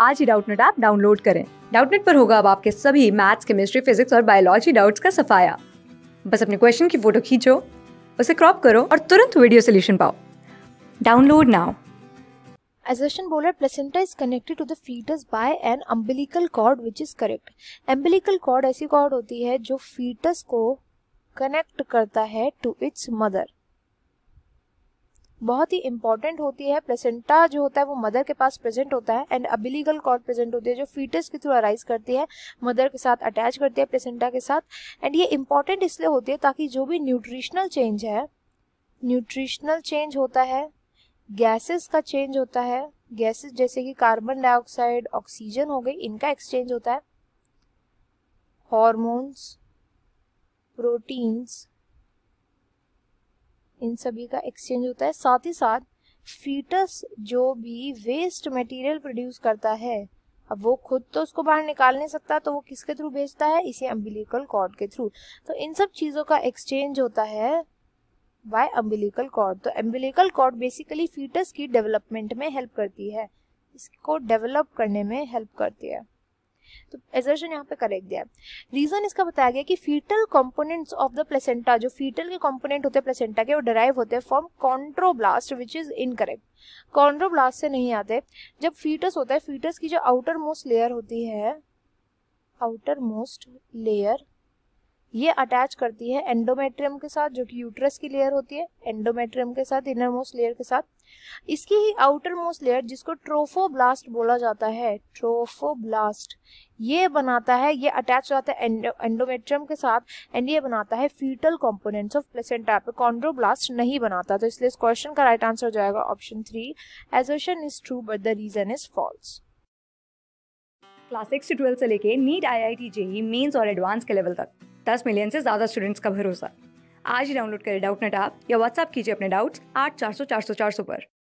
आज ही Doubtnut app download करें डाउटनेट पर होगा अब आपके सभी मैथ्स केमिस्ट्री फिजिक्स और बायोलॉजी डाउट्स का सफाया बस अपने क्वेश्चन की फोटो खींचो उसे क्रॉप करो और तुरंत वीडियो सोल्यूशन पाओ download now Assertion Russian bowler, placenta is connected to the fetus by an umbilical cord, which is correct. Umbilical cord ऐसी cord होती है जो fetus को connect करता है to its mother. बहुत ही इंपॉर्टेंट होती है प्लेसेंटा जो होता है वो मदर के पास प्रेजेंट होता है एंड अबिलीगल कॉर्ड प्रेजेंट होती है जो फीटस के थ्रू अराइज करती है मदर के साथ अटैच करती है प्लेसेंटा के साथ एंड ये इंपॉर्टेंट इसलिए होती है ताकि जो भी न्यूट्रिशनल चेंज है न्यूट्रिशनल चेंज होता है गैसेस का चेंज होता है गैसेस जैसे कि कार्बन डाइऑक्साइड ऑक्सीजन हो गई इनका एक्सचेंज होता है हॉर्मोन्स प्रोटीन्स इन सभी का एक्सचेंज होता है साथ ही साथ फीटस जो भी वेस्ट मटेरियल प्रोड्यूस करता है अब वो खुद तो उसको बाहर निकाल नहीं सकता तो वो किसके थ्रू भेजता है इसे अम्बिलिकल कॉर्ड के थ्रू तो इन सब चीज़ों का एक्सचेंज होता है बाय अम्बिलिकल कॉर्ड तो अम्बिलिकल कॉर्ड बेसिकली फीटस की डेवलपमेंट में हेल्प करती है इसको डेवलप करने में हेल्प करती है तो एजर्शन यहाँ पे करेक्ट दिया रीजन इसका बताया गया कि foetal components of the placenta जो फीटल के कंपोनेंट होते हैं प्लेसेंटा के वो डराइव होते हैं from chondroblast which is incorrect chondroblast से नहीं आते जब फीटस होता है फीटस की जो आउटर मोस्ट लेयर होती है आउटर मोस्ट लेयर ये अटैच करती है एंडोमेट्रियम के साथ जो कि यूट्रस की लेयर होती है एंडोमेट्रियम के साथ इनर मोस्ट लेयर के साथ इसकी ही आउटर मोस्ट लेयर जिसको ट्रोफोब्लास्ट बोला जाता है ट्रोफोब्लास्ट ये बनाता है ये अटैच हो जाता है एंडो, एंडोमेट्रियम के साथ एंड ये बनाता है फीटल कॉम्पोनेंट्स ऑफ प्लेसेंटा पे कॉन्ड्रोब्लास्ट नहीं बनाता तो इसलिए इस क्वेश्चन का राइट आंसर हो जाएगा option three assertion is true but the reason is false class six से से लेके NEET I I T JEE Mains और एडवांस के लेवल तक दस मिलियन से ज़्यादा स्टूडेंट्स का भरोसा आज ही डाउनलोड करें डाउट नेट ऐप या व्हाट्सएप कीजिए अपने डाउट्स आठ चार सौ चार सौ चार सौ पर